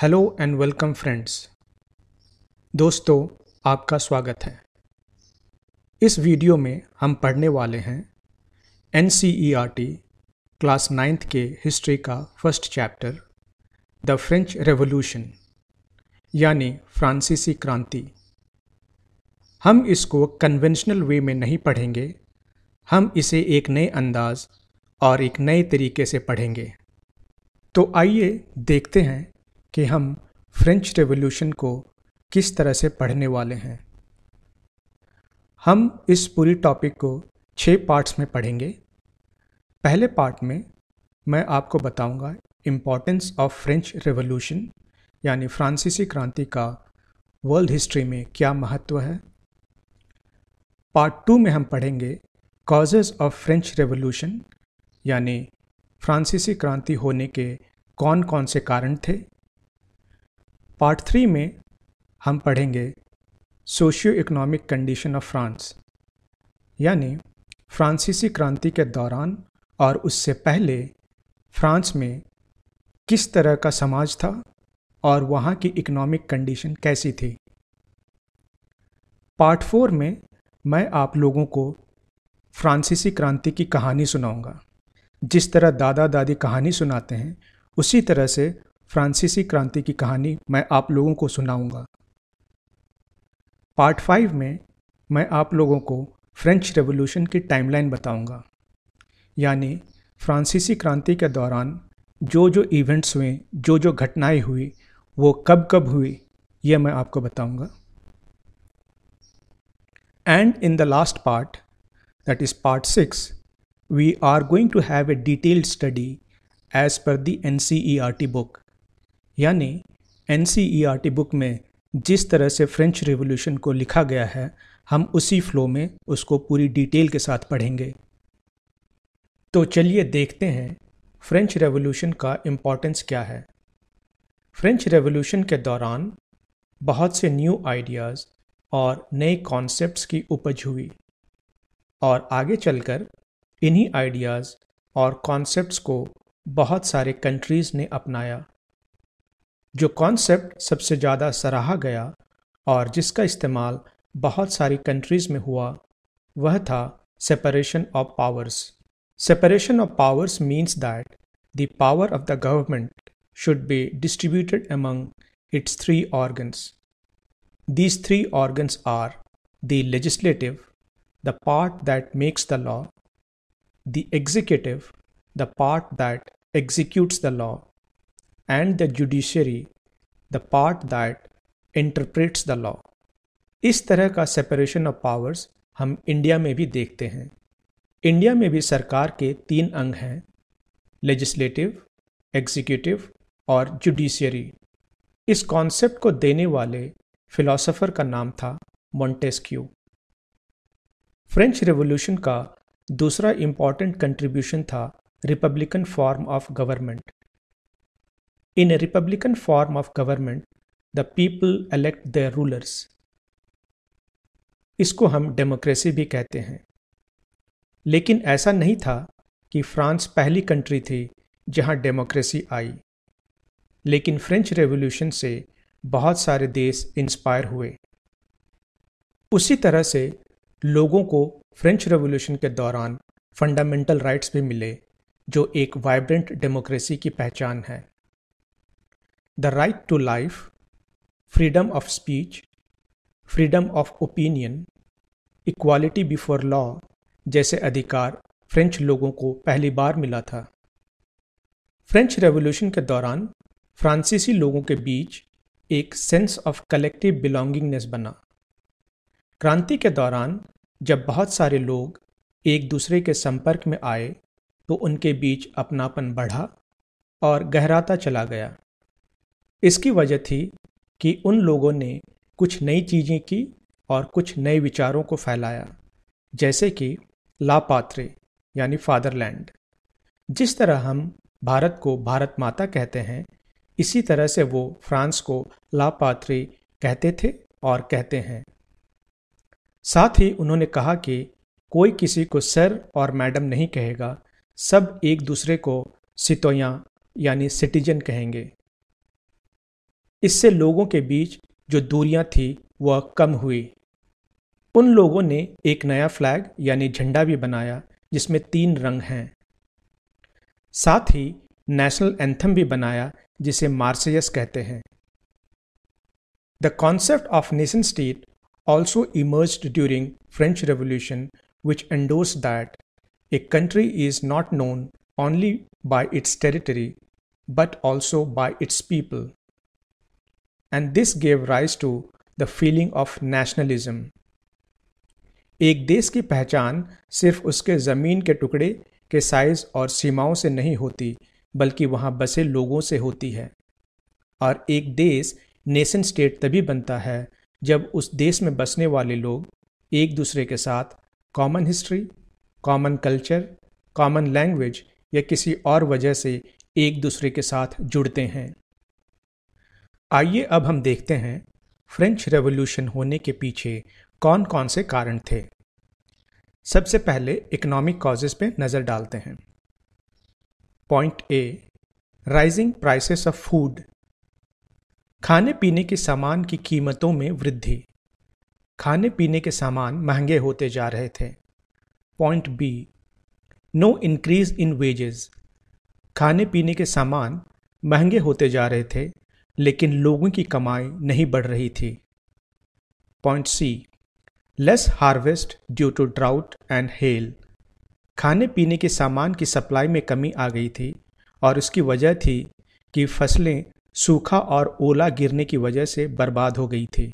Hello and welcome friends दोस्तों आपका स्वागत है इस वीडियो में हम पढ़ने वाले हैं एन e क्लास नाइन्थ के हिस्ट्री का first chapter the French revolution यानी फ्रांसीसी क्रांति हम इसको कन्वेंशनल वे में नहीं पढ़ेंगे हम इसे एक नए अंदाज और एक नए तरीके से पढ़ेंगे तो आइए देखते हैं कि हम फ्रेंच रेवोल्यूशन को किस तरह से पढ़ने वाले हैं हम इस पूरी टॉपिक को छः पार्ट्स में पढ़ेंगे पहले पार्ट में मैं आपको बताऊंगा इम्पॉर्टेंस ऑफ फ्रेंच रेवोल्यूशन यानी फ्रांसीसी क्रांति का वर्ल्ड हिस्ट्री में क्या महत्व है पार्ट टू में हम पढ़ेंगे कॉजेज़ ऑफ फ्रेंच रेवोल्यूशन यानी फ्रांसीसी क्रांति होने के कौन कौन से कारण थे पार्ट थ्री में हम पढ़ेंगे socio economic condition of France यानी फ्रांसीसी क्रांति के दौरान और उससे पहले फ्रांस में किस तरह का समाज था और वहाँ की इकोनॉमिक कंडीशन कैसी थी पार्ट फोर में मैं आप लोगों को फ्रांसीसी क्रांति की कहानी सुनाऊंगा जिस तरह दादा दादी कहानी सुनाते हैं उसी तरह से फ्रांसीसी क्रांति की कहानी मैं आप लोगों को सुनाऊंगा पार्ट फाइव में मैं आप लोगों को फ्रेंच रेवोल्यूशन की टाइमलाइन बताऊंगा यानी फ्रांसीसी क्रांति के दौरान जो जो इवेंट्स हुए जो जो घटनाएं हुई वो कब कब हुई यह मैं आपको बताऊंगा part that is part six we are going to have a detailed study as per the N C E R T book यानी एन बुक e में जिस तरह से फ्रेंच रिवॉल्यूशन को लिखा गया है हम उसी फ्लो में उसको पूरी डिटेल के साथ पढ़ेंगे तो चलिए देखते हैं फ्रेंच रेवोल्यूशन का इम्पोर्टेंस क्या है फ्रेंच रेवोल्यूशन के दौरान बहुत से न्यू आइडियाज़ और नए कॉन्सेप्ट्स की उपज हुई और आगे चलकर इन्हीं आइडियाज़ और कॉन्सेप्ट्स को बहुत सारे कंट्रीज़ ने अपनाया जो कॉन्सेप्ट सबसे ज़्यादा सराहा गया और जिसका इस्तेमाल बहुत सारी कंट्रीज में हुआ वह था separation of powers separation of powers means that the power of the government should be distributed among its three organs these three organs are the legislative the part that makes the law the executive the part that executes the law and the judiciary the part that interprets the law इस तरह का separation of powers हम India में भी देखते हैं India में भी सरकार के तीन अंग हैं लेजिस्लेटिव एग्जीक्यूटिव और जुडिशियरी इस कॉन्सेप्ट को देने वाले फिलोसोफर का नाम था मोंटेस्क्यू फ्रेंच रेवोल्यूशन का दूसरा इम्पॉर्टेंट कंट्रीब्यूशन था republican form of government In a republican form of government, the people elect their rulers. इसको हम डेमोक्रेसी भी कहते हैं लेकिन ऐसा नहीं था कि फ्रांस पहली कंट्री थी जहां डेमोक्रेसी आई लेकिन फ्रेंच रेवोल्यूशन से बहुत सारे देश इंस्पायर हुए उसी तरह से लोगों को फ्रेंच रेवोल्यूशन के दौरान फंडामेंटल राइट्स भी मिले जो एक वाइब्रेंट डेमोक्रेसी की पहचान है the right to life freedom of speech freedom of opinion equality before law जैसे अधिकार फ्रेंच लोगों को पहली बार मिला था फ्रेंच रेवोल्यूशन के दौरान फ्रांसीसी लोगों के बीच एक सेंस ऑफ कलेक्टिव बिलोंगिंगनेस बना क्रांति के दौरान जब बहुत सारे लोग एक दूसरे के संपर्क में आए तो उनके बीच अपनापन बढ़ा और गहराता चला गया इसकी वजह थी कि उन लोगों ने कुछ नई चीज़ें की और कुछ नए विचारों को फैलाया जैसे कि लापात्रे यानी फादरलैंड जिस तरह हम भारत को भारत माता कहते हैं इसी तरह से वो फ्रांस को लापात्रे कहते थे और कहते हैं साथ ही उन्होंने कहा कि कोई किसी को सर और मैडम नहीं कहेगा सब एक दूसरे को सितोया यानी सिटीजन कहेंगे इससे लोगों के बीच जो दूरियां थी वह कम हुई उन लोगों ने एक नया फ्लैग यानी झंडा भी बनाया जिसमें तीन रंग हैं साथ ही नेशनल एंथम भी बनाया जिसे मार्सियस कहते हैं the concept of nation state also emerge during French revolution which endorse that a country is not known only by its territory but also by its people and this gave rise to the feeling of nationalism एक देश की पहचान सिर्फ उसके ज़मीन के टुकड़े के साइज और सीमाओं से नहीं होती बल्कि वहाँ बसे लोगों से होती है और एक देश नेशन स्टेट तभी बनता है जब उस देश में बसने वाले लोग एक दूसरे के साथ common history common culture common language या किसी और वजह से एक दूसरे के साथ जुड़ते हैं आइए अब हम देखते हैं फ्रेंच रेवोल्यूशन होने के पीछे कौन कौन से कारण थे सबसे पहले इकोनॉमिक कॉजेज पे नज़र डालते हैं point A rising prices of food खाने पीने के सामान की कीमतों में वृद्धि खाने पीने के सामान महंगे होते जा रहे थे point B no increase in wages खाने पीने के सामान महंगे होते जा रहे थे लेकिन लोगों की कमाई नहीं बढ़ रही थी point C less harvest due to drought and hail खाने पीने के सामान की सप्लाई में कमी आ गई थी और उसकी वजह थी कि फसलें सूखा और ओला गिरने की वजह से बर्बाद हो गई थी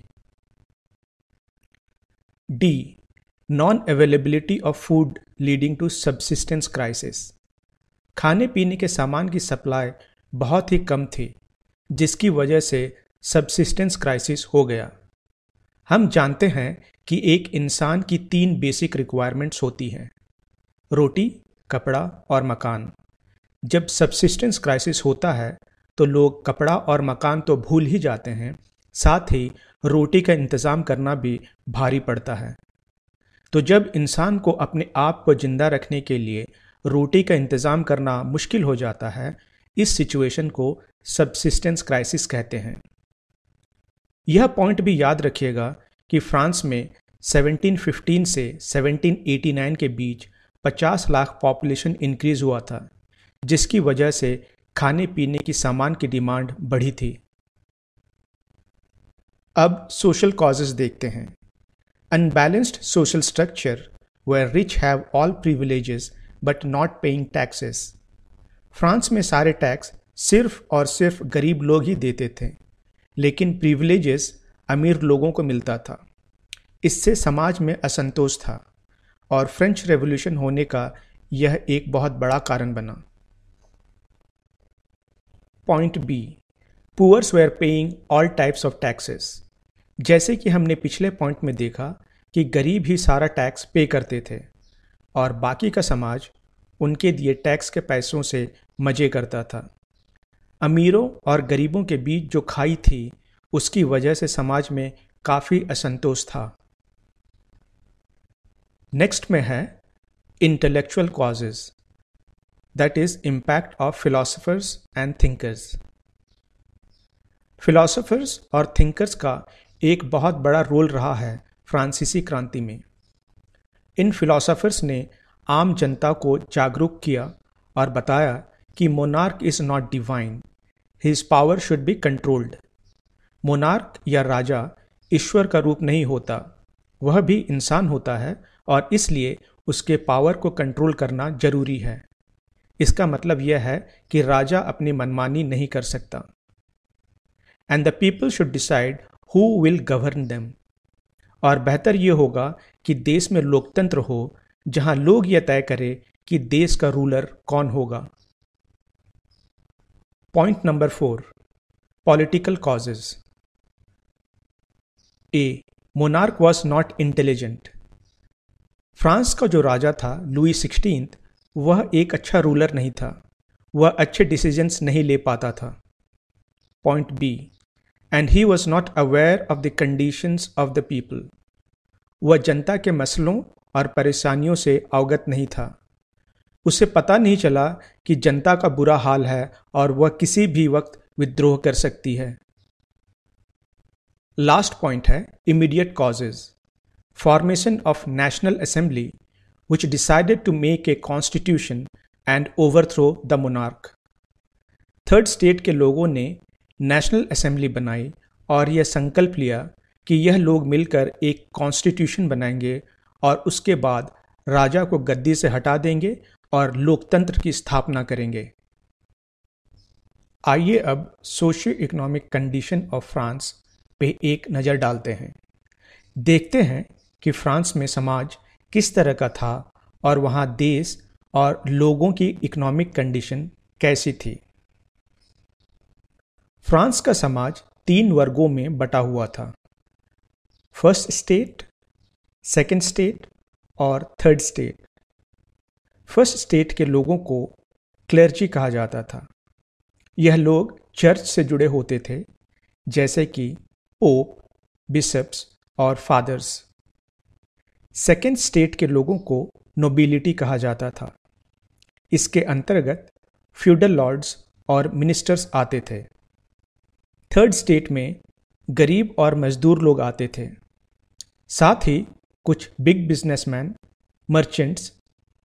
D non availability of food leading to subsistence crisis खाने पीने के सामान की सप्लाई बहुत ही कम थी जिसकी वजह से सबसिस्टेंस क्राइसिस हो गया हम जानते हैं कि एक इंसान की तीन बेसिक रिक्वायरमेंट्स होती हैं रोटी कपड़ा और मकान जब सबसिस्टेंस क्राइसिस होता है तो लोग कपड़ा और मकान तो भूल ही जाते हैं साथ ही रोटी का इंतज़ाम करना भी भारी पड़ता है तो जब इंसान को अपने आप को ज़िंदा रखने के लिए रोटी का इंतज़ाम करना मुश्किल हो जाता है इस सिचुएशन को सबसिस्टेंस क्राइसिस कहते हैं यह पॉइंट भी याद रखिएगा कि फ्रांस में 1715 से 1789 के बीच 50 लाख पॉपुलेशन इंक्रीज हुआ था जिसकी वजह से खाने पीने की सामान की डिमांड बढ़ी थी अब सोशल कॉजेज देखते हैं unbalanced social structure where rich have all privileges but not paying taxes France में सारे टैक्स सिर्फ और सिर्फ गरीब लोग ही देते थे लेकिन प्रिविलेजेस अमीर लोगों को मिलता था इससे समाज में असंतोष था और फ्रेंच रेवोल्यूशन होने का यह एक बहुत बड़ा कारण बना point B poors were paying all types of taxes जैसे कि हमने पिछले पॉइंट में देखा कि गरीब ही सारा टैक्स पे करते थे और बाकी का समाज उनके दिए टैक्स के पैसों से मजे करता था अमीरों और गरीबों के बीच जो खाई थी उसकी वजह से समाज में काफ़ी असंतोष था नेक्स्ट में है intellectual causes that is impact of philosophers and thinkers philosophers और थिंकर्स का एक बहुत बड़ा रोल रहा है फ्रांसीसी क्रांति में इन फिलासफर्स ने आम जनता को जागरूक किया और बताया कि monarch is not divine his power should be controlled monarch या राजा ईश्वर का रूप नहीं होता वह भी इंसान होता है और इसलिए उसके पावर को कंट्रोल करना जरूरी है इसका मतलब यह है कि राजा अपनी मनमानी नहीं कर सकता and the people should decide who will govern them और बेहतर ये होगा कि देश में लोकतंत्र हो जहां लोग यह तय करें कि देश का रूलर कौन होगा point number four political causes a monarch was not intelligent France का जो राजा था लुई सिक्सटीन वह एक अच्छा रूलर नहीं था वह अच्छे डिसीजंस नहीं ले पाता था point B and he was not aware of the conditions of the people वह जनता के मसलों और परेशानियों से अवगत नहीं था उसे पता नहीं चला कि जनता का बुरा हाल है और वह किसी भी वक्त विद्रोह कर सकती है लास्ट पॉइंट है immediate causes formation of national assembly decided to make a constitution and overthrow the monarch third state के लोगों ने नेशनल असेंबली बनाई और यह संकल्प लिया कि यह लोग मिलकर एक कॉन्स्टिट्यूशन बनाएंगे और उसके बाद राजा को गद्दी से हटा देंगे और लोकतंत्र की स्थापना करेंगे आइए अब socio economic condition of France पे एक नज़र डालते हैं देखते हैं कि फ्रांस में समाज किस तरह का था और वहाँ देश और लोगों की इकोनॉमिक कंडीशन कैसी थी फ्रांस का समाज तीन वर्गों में बटा हुआ था फर्स्ट स्टेट सेकेंड स्टेट और थर्ड स्टेट फर्स्ट स्टेट के लोगों को क्लर्जी कहा जाता था यह लोग चर्च से जुड़े होते थे जैसे कि पोप बिशप्स और फादर्स सेकेंड स्टेट के लोगों को नोबिलिटी कहा जाता था इसके अंतर्गत फ्यूडल लॉर्ड्स और मिनिस्टर्स आते थे थर्ड स्टेट में गरीब और मजदूर लोग आते थे साथ ही कुछ big businessman merchants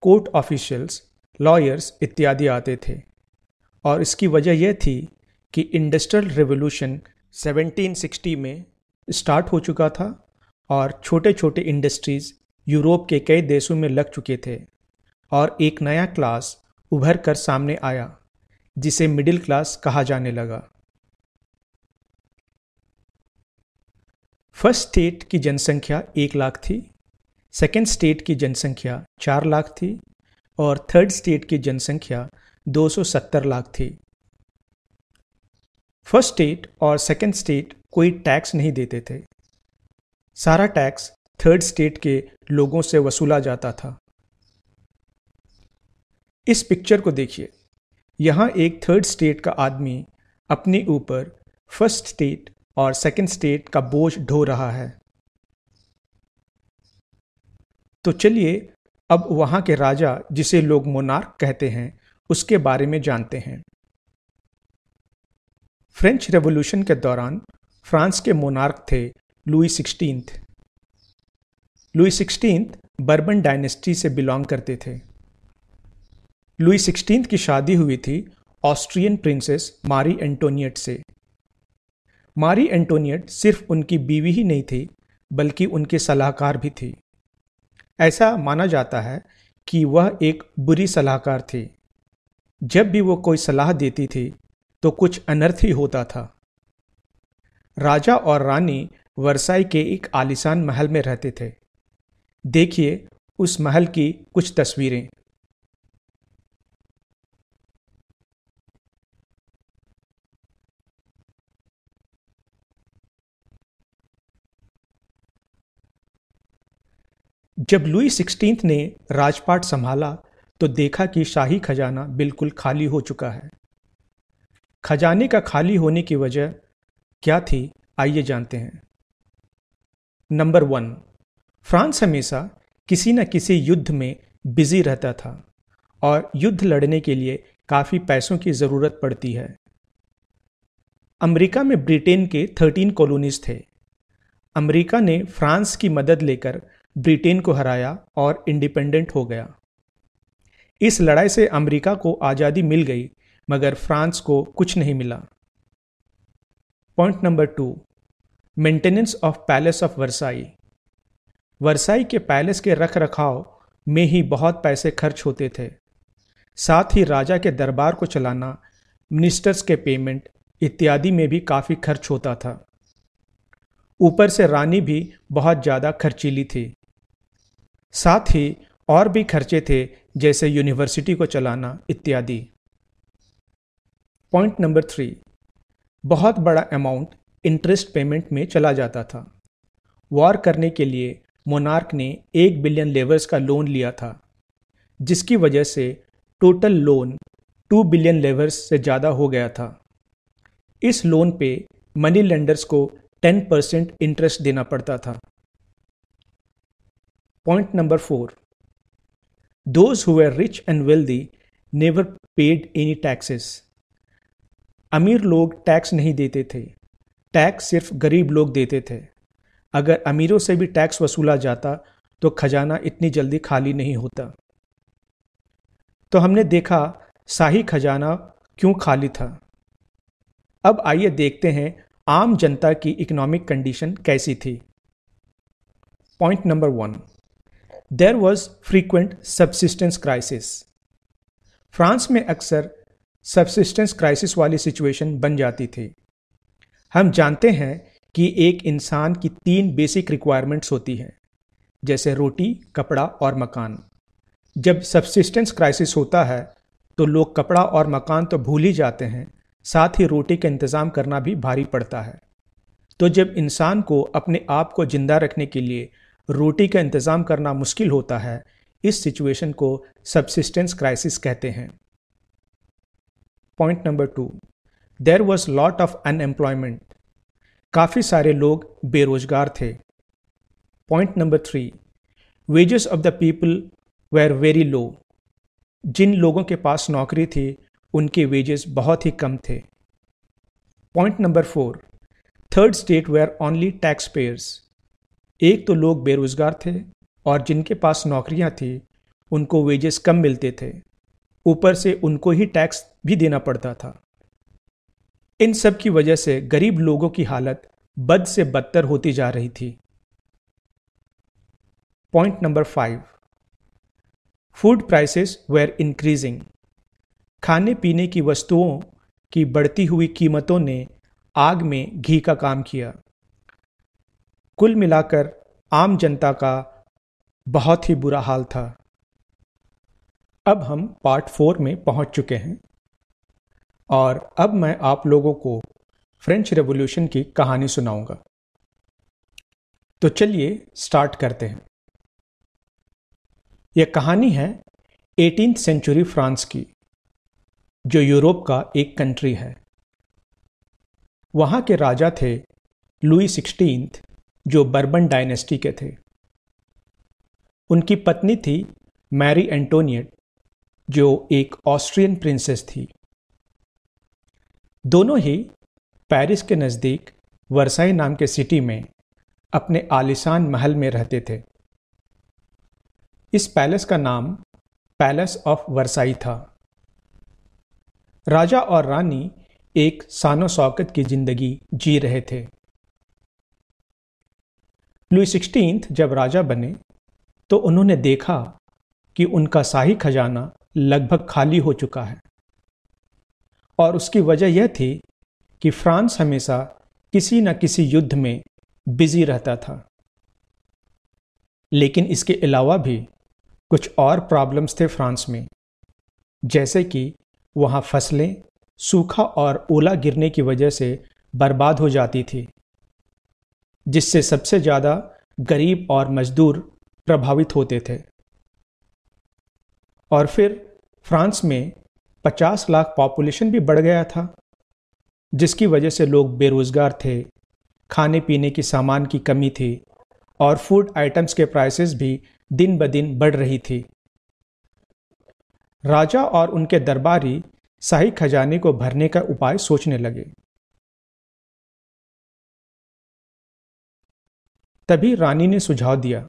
court officials lawyers इत्यादि आते थे और इसकी वजह यह थी कि इंडस्ट्रियल रिवोल्यूशन 1760 में स्टार्ट हो चुका था और छोटे छोटे इंडस्ट्रीज़ यूरोप के कई देशों में लग चुके थे और एक नया क्लास उभर कर सामने आया जिसे मिडिल क्लास कहा जाने लगा फर्स्ट स्टेट की जनसंख्या एक लाख थी सेकेंड स्टेट की जनसंख्या चार लाख थी और थर्ड स्टेट की जनसंख्या 270 लाख थी फर्स्ट स्टेट और सेकेंड स्टेट कोई टैक्स नहीं देते थे सारा टैक्स थर्ड स्टेट के लोगों से वसूला जाता था इस पिक्चर को देखिए यहाँ एक थर्ड स्टेट का आदमी अपने ऊपर फर्स्ट स्टेट और सेकंड स्टेट का बोझ ढो रहा है तो चलिए अब वहां के राजा जिसे लोग मोनार्क कहते हैं उसके बारे में जानते हैं फ्रेंच रेवोल्यूशन के दौरान फ्रांस के मोनार्क थे Louis sixteen Louis sixteen Bourbon dynasty से बिलोंग करते थे लुई सिक्सटीन की शादी हुई थी ऑस्ट्रियन प्रिंसेस मारी एंटोनियट से मारी एंटोनियट सिर्फ उनकी बीवी ही नहीं थी बल्कि उनके सलाहकार भी थी ऐसा माना जाता है कि वह एक बुरी सलाहकार थी जब भी वो कोई सलाह देती थी तो कुछ अनर्थ ही होता था राजा और रानी वरसाई के एक आलिशान महल में रहते थे देखिए उस महल की कुछ तस्वीरें जब लुई सिक्सटीन ने राजपाट संभाला तो देखा कि शाही खजाना बिल्कुल खाली हो चुका है खजाने का खाली होने की वजह क्या थी आइए जानते हैं नंबर वन फ्रांस हमेशा किसी न किसी युद्ध में बिजी रहता था और युद्ध लड़ने के लिए काफ़ी पैसों की ज़रूरत पड़ती है अमेरिका में ब्रिटेन के थर्टीन कॉलोनीज थे अमेरिका ने फ्रांस की मदद लेकर ब्रिटेन को हराया और इंडिपेंडेंट हो गया इस लड़ाई से अमेरिका को आज़ादी मिल गई मगर फ्रांस को कुछ नहीं मिला point number two maintenance of palace of Versailles Versailles के पैलेस के रख रखाव में ही बहुत पैसे खर्च होते थे साथ ही राजा के दरबार को चलाना मिनिस्टर्स के पेमेंट इत्यादि में भी काफ़ी खर्च होता था ऊपर से रानी भी बहुत ज़्यादा खर्चीली थी साथ ही और भी खर्चे थे जैसे यूनिवर्सिटी को चलाना इत्यादि पॉइंट नंबर थ्री बहुत बड़ा अमाउंट इंटरेस्ट पेमेंट में चला जाता था वॉर करने के लिए मोनार्क ने एक बिलियन लेवर्स का लोन लिया था जिसकी वजह से total loan two billion livres से ज़्यादा हो गया था इस लोन पे मनी लेंडर्स को टेन परसेंट इंटरेस्ट देना पड़ता था Point number four those who were rich and wealthy never paid any taxes. अमीर लोग टैक्स नहीं देते थे टैक्स सिर्फ गरीब लोग देते थे अगर अमीरों से भी टैक्स वसूला जाता तो खजाना इतनी जल्दी खाली नहीं होता तो हमने देखा शाही खजाना क्यों खाली था अब आइए देखते हैं आम जनता की इकोनॉमिक कंडीशन कैसी थी point number one there was frequent subsistence crisis France में अक्सर सब्सिस्टेंस क्राइसिस वाली सिचुएशन बन जाती थी हम जानते हैं कि एक इंसान की तीन बेसिक रिक्वायरमेंट्स होती हैं जैसे रोटी कपड़ा और मकान जब सब्सिस्टेंस क्राइसिस होता है तो लोग कपड़ा और मकान तो भूल ही जाते हैं साथ ही रोटी का इंतज़ाम करना भी भारी पड़ता है तो जब इंसान को अपने आप को जिंदा रखने के लिए रोटी का इंतज़ाम करना मुश्किल होता है इस सिचुएशन को सबसिस्टेंस क्राइसिस कहते हैं point number two there was lot of unemployment काफ़ी सारे लोग बेरोजगार थे point number three wages of the people were very low जिन लोगों के पास नौकरी थी उनके वेजेस बहुत ही कम थे point number four third state were only tax payers एक तो लोग बेरोजगार थे और जिनके पास नौकरियां थी उनको वेजेस कम मिलते थे ऊपर से उनको ही टैक्स भी देना पड़ता था इन सब की वजह से गरीब लोगों की हालत बद से बदतर होती जा रही थी point number five food prices were increasing खाने पीने की वस्तुओं की बढ़ती हुई कीमतों ने आग में घी का काम किया कुल मिलाकर आम जनता का बहुत ही बुरा हाल था अब हम पार्ट फोर में पहुंच चुके हैं और अब मैं आप लोगों को फ्रेंच रेवोल्यूशन की कहानी सुनाऊंगा तो चलिए स्टार्ट करते हैं यह कहानी है एटीन सेंचुरी फ्रांस की जो यूरोप का एक कंट्री है वहां के राजा थे लुई सिक्सटीन जो बर्बन डायनेस्टी के थे उनकी पत्नी थी मैरी एंटोनियट जो एक ऑस्ट्रियन प्रिंसेस थी दोनों ही पेरिस के नज़दीक वर्साई नाम के सिटी में अपने आलिशान महल में रहते थे इस पैलेस का नाम पैलेस ऑफ वर्साई था राजा और रानी एक सानो शौकत की जिंदगी जी रहे थे लुई सिक्सटीन्थ जब राजा बने तो उन्होंने देखा कि उनका शाही खजाना लगभग खाली हो चुका है और उसकी वजह यह थी कि फ्रांस हमेशा किसी न किसी युद्ध में बिजी रहता था लेकिन इसके अलावा भी कुछ और प्रॉब्लम्स थे फ्रांस में जैसे कि वहाँ फसलें सूखा और ओला गिरने की वजह से बर्बाद हो जाती थी जिससे सबसे ज़्यादा गरीब और मजदूर प्रभावित होते थे और फिर फ्रांस में 50 लाख पॉपुलेशन भी बढ़ गया था जिसकी वजह से लोग बेरोज़गार थे खाने पीने के सामान की कमी थी और फूड आइटम्स के प्राइसेस भी दिन ब दिन बढ़ रही थी राजा और उनके दरबारी शाही खजाने को भरने का उपाय सोचने लगे तभी रानी ने सुझाव दिया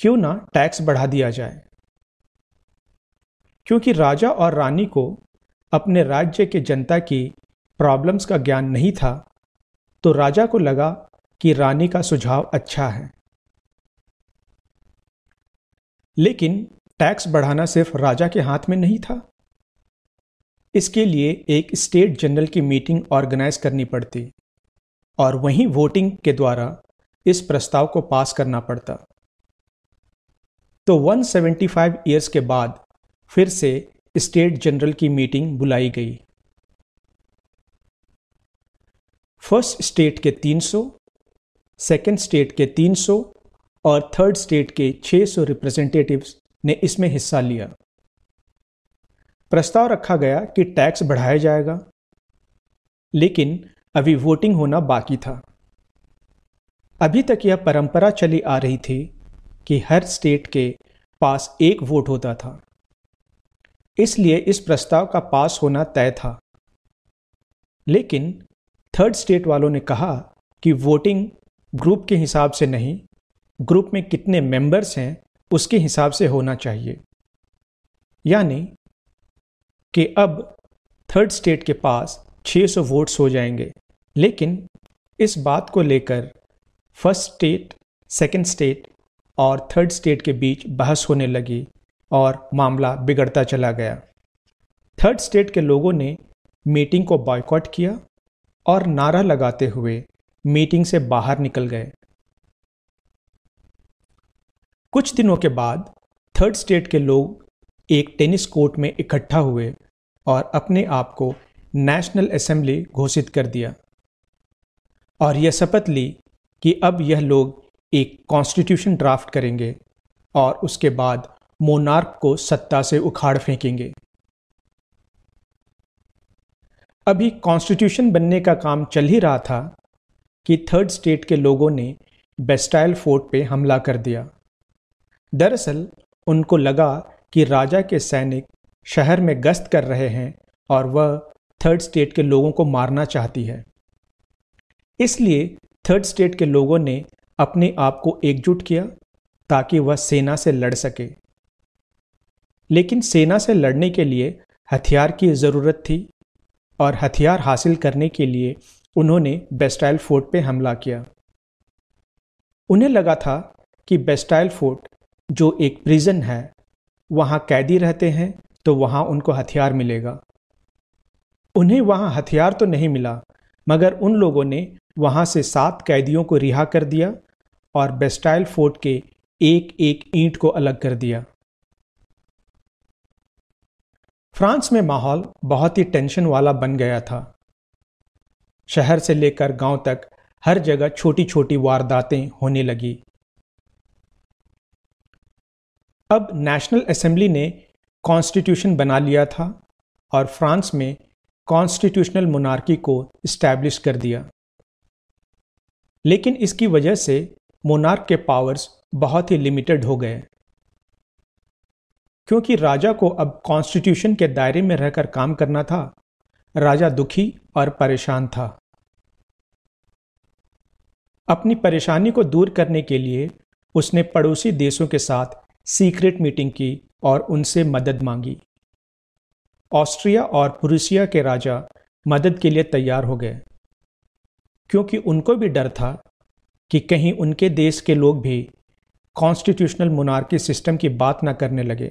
क्यों ना टैक्स बढ़ा दिया जाए क्योंकि राजा और रानी को अपने राज्य के जनता की प्रॉब्लम्स का ज्ञान नहीं था तो राजा को लगा कि रानी का सुझाव अच्छा है लेकिन टैक्स बढ़ाना सिर्फ राजा के हाथ में नहीं था इसके लिए एक स्टेट जनरल की मीटिंग ऑर्गेनाइज करनी पड़ती और वहीं वोटिंग के द्वारा इस प्रस्ताव को पास करना पड़ता तो 175 ईयर्स के बाद फिर से स्टेट जनरल की मीटिंग बुलाई गई फर्स्ट स्टेट के 300, सेकंड स्टेट के 300 और थर्ड स्टेट के 600 रिप्रेजेंटेटिव्स ने इसमें हिस्सा लिया प्रस्ताव रखा गया कि टैक्स बढ़ाया जाएगा लेकिन अभी वोटिंग होना बाकी था अभी तक यह परंपरा चली आ रही थी कि हर स्टेट के पास एक वोट होता था इसलिए इस प्रस्ताव का पास होना तय था लेकिन थर्ड स्टेट वालों ने कहा कि वोटिंग ग्रुप के हिसाब से नहीं ग्रुप में कितने मेंबर्स हैं उसके हिसाब से होना चाहिए यानी कि अब थर्ड स्टेट के पास 600 वोट्स हो जाएंगे लेकिन इस बात को लेकर फर्स्ट स्टेट सेकेंड स्टेट और थर्ड स्टेट के बीच बहस होने लगी और मामला बिगड़ता चला गया थर्ड स्टेट के लोगों ने मीटिंग को बॉयकॉट किया और नारा लगाते हुए मीटिंग से बाहर निकल गए कुछ दिनों के बाद थर्ड स्टेट के लोग एक टेनिस कोर्ट में इकट्ठा हुए और अपने आप को नेशनल असेंबली घोषित कर दिया और यह शपथ ली कि अब यह लोग एक कॉन्स्टिट्यूशन ड्राफ्ट करेंगे और उसके बाद मोनार्क को सत्ता से उखाड़ फेंकेंगे अभी कॉन्स्टिट्यूशन बनने का काम चल ही रहा था कि थर्ड स्टेट के लोगों ने बेस्टाइल फोर्ट पे हमला कर दिया दरअसल उनको लगा कि राजा के सैनिक शहर में गश्त कर रहे हैं और वह थर्ड स्टेट के लोगों को मारना चाहती है इसलिए थर्ड स्टेट के लोगों ने अपने आप को एकजुट किया ताकि वह सेना से लड़ सके लेकिन सेना से लड़ने के लिए हथियार की ज़रूरत थी और हथियार हासिल करने के लिए उन्होंने बेस्टाइल फोर्ट पे हमला किया उन्हें लगा था कि बेस्टाइल फोर्ट जो एक प्रिजन है वहाँ कैदी रहते हैं तो वहाँ उनको हथियार मिलेगा उन्हें वहाँ हथियार तो नहीं मिला मगर उन लोगों ने वहाँ से सात कैदियों को रिहा कर दिया और बेस्टाइल फोर्ट के एक एक ईंट को अलग कर दिया फ्रांस में माहौल बहुत ही टेंशन वाला बन गया था शहर से लेकर गांव तक हर जगह छोटी छोटी वारदातें होने लगी अब नेशनल असेंबली ने कॉन्स्टिट्यूशन बना लिया था और फ्रांस में कॉन्स्टिट्यूशनल मोनार्की को इस्टेब्लिश कर दिया लेकिन इसकी वजह से मोनार्क के पावर्स बहुत ही लिमिटेड हो गए क्योंकि राजा को अब कॉन्स्टिट्यूशन के दायरे में रहकर काम करना था राजा दुखी और परेशान था अपनी परेशानी को दूर करने के लिए उसने पड़ोसी देशों के साथ सीक्रेट मीटिंग की और उनसे मदद मांगी ऑस्ट्रिया और पुरुषिया के राजा मदद के लिए तैयार हो गए क्योंकि उनको भी डर था कि कहीं उनके देश के लोग भी कॉन्स्टिट्यूशनल मुनार्की सिस्टम की बात ना करने लगे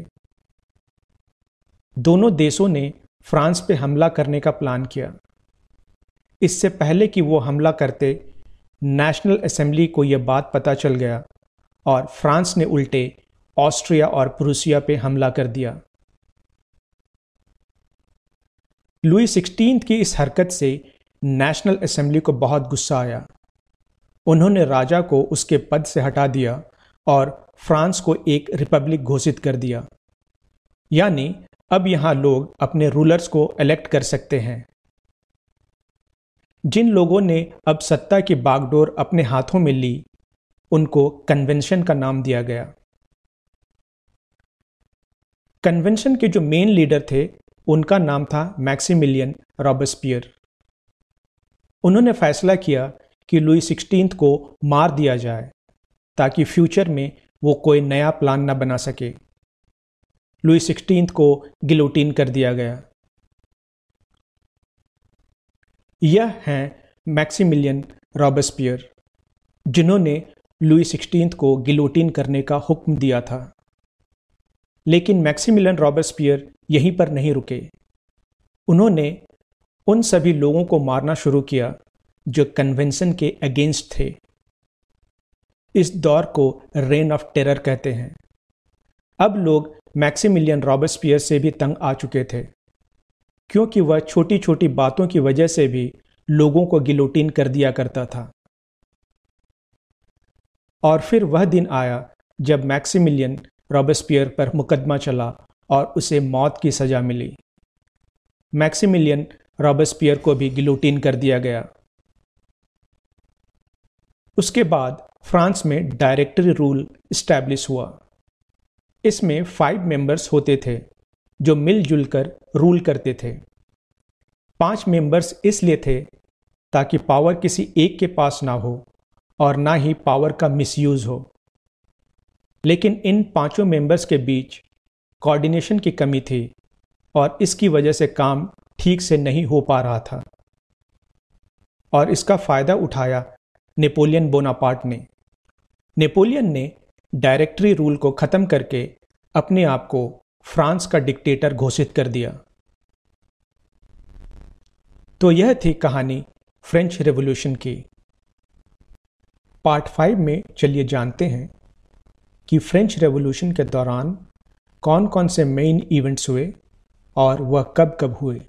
दोनों देशों ने फ्रांस पे हमला करने का प्लान किया इससे पहले कि वो हमला करते नेशनल असेंबली को यह बात पता चल गया और फ्रांस ने उल्टे ऑस्ट्रिया और प्रूसिया पे हमला कर दिया लुई सिक्सटीन की इस हरकत से नेशनल असेंबली को बहुत गुस्सा आया उन्होंने राजा को उसके पद से हटा दिया और फ्रांस को एक रिपब्लिक घोषित कर दिया यानी अब यहां लोग अपने रूलर्स को इलेक्ट कर सकते हैं जिन लोगों ने अब सत्ता की बागडोर अपने हाथों में ली उनको कन्वेंशन का नाम दिया गया कन्वेंशन के जो मेन लीडर थे उनका नाम था मैक्सिमिलियन रॉबस्पियर उन्होंने फैसला किया कि लुई सिक्सटीन को मार दिया जाए ताकि फ्यूचर में वो कोई नया प्लान न बना सके लुई सिक्सटीन को गिलोटीन कर दिया गया यह हैं मैक्सिमिलियन रॉबर्सपियर जिन्होंने लुई सिक्सटीन को गिलोटीन करने का हुक्म दिया था लेकिन मैक्सिमिलियन रॉबर्सपियर यहीं पर नहीं रुके उन्होंने उन सभी लोगों को मारना शुरू किया जो कन्वेंशन के अगेंस्ट थे इस दौर को रेन ऑफ टेरर कहते हैं अब लोग मैक्सिमिलियन रॉबर्सपियर से भी तंग आ चुके थे क्योंकि वह छोटी छोटी बातों की वजह से भी लोगों को गिलोटीन कर दिया करता था और फिर वह दिन आया जब मैक्सिमिलियन रॉबर्सपियर पर मुकदमा चला और उसे मौत की सजा मिली मैक्सिमिलियन पियर को भी गिलोटीन कर दिया गया उसके बाद फ्रांस में डायरेक्टरी रूल इस्टेब्लिश हुआ इसमें फाइव मेंबर्स होते थे जो मिलजुल कर रूल करते थे पांच मेंबर्स इसलिए थे ताकि पावर किसी एक के पास ना हो और ना ही पावर का मिसयूज हो लेकिन इन पांचों मेंबर्स के बीच कोऑर्डिनेशन की कमी थी और इसकी वजह से काम ठीक से नहीं हो पा रहा था और इसका फायदा उठाया नेपोलियन बोनापार्ट ने नेपोलियन ने डायरेक्टरी रूल को खत्म करके अपने आप को फ्रांस का डिक्टेटर घोषित कर दिया तो यह थी कहानी फ्रेंच रेवोल्यूशन की पार्ट फाइव में चलिए जानते हैं कि फ्रेंच रेवोल्यूशन के दौरान कौन कौन से मेन इवेंट्स हुए और वह कब कब हुए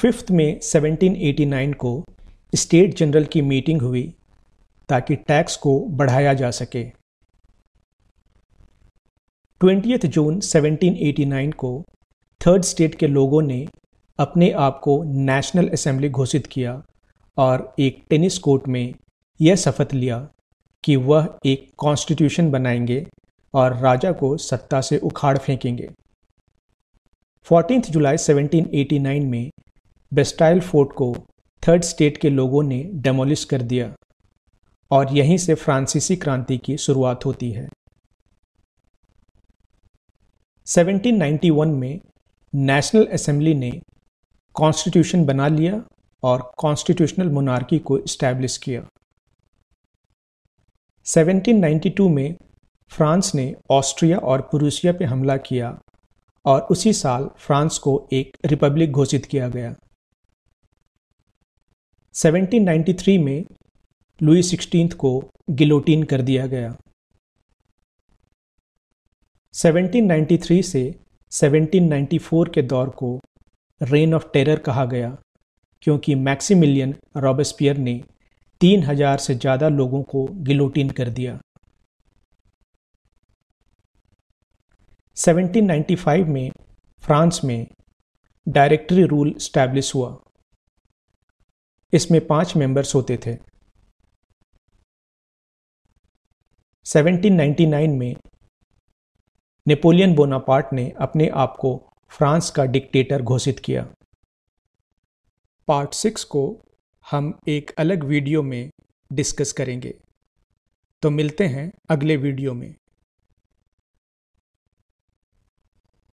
फिफ्थ में 1789 को स्टेट जनरल की मीटिंग हुई ताकि टैक्स को बढ़ाया जा सके ट्वेंटियथ जून 1789 को थर्ड स्टेट के लोगों ने अपने आप को नेशनल असेंबली घोषित किया और एक टेनिस कोर्ट में यह शपथ लिया कि वह एक कॉन्स्टिट्यूशन बनाएंगे और राजा को सत्ता से उखाड़ फेंकेंगे फोर्टीन जुलाई 1789 में बेस्टाइल फोर्ट को थर्ड स्टेट के लोगों ने डेमोलिश कर दिया और यहीं से फ्रांसीसी क्रांति की शुरुआत होती है 1791 में नेशनल असेंबली ने कॉन्स्टिट्यूशन बना लिया और कॉन्स्टिट्यूशनल मोनार्की को इस्टेब्लिश किया 1792 में फ्रांस ने ऑस्ट्रिया और पुरुषिया पर हमला किया और उसी साल फ्रांस को एक रिपब्लिक घोषित किया गया 1793 में लुई सिक्सटीन को गिलोटीन कर दिया गया 1793 से 1794 के दौर को रेन ऑफ टेरर कहा गया क्योंकि मैक्सिमिलियन रॉबस्पियर ने 3000 से ज़्यादा लोगों को गिलोटीन कर दिया 1795 में फ्रांस में डायरेक्टरी रूल स्टैब्लिश हुआ इसमें पांच मेंबर्स होते थे 1799 में नेपोलियन बोनापार्ट ने अपने आप को फ्रांस का डिक्टेटर घोषित किया पार्ट सिक्स को हम एक अलग वीडियो में डिस्कस करेंगे तो मिलते हैं अगले वीडियो में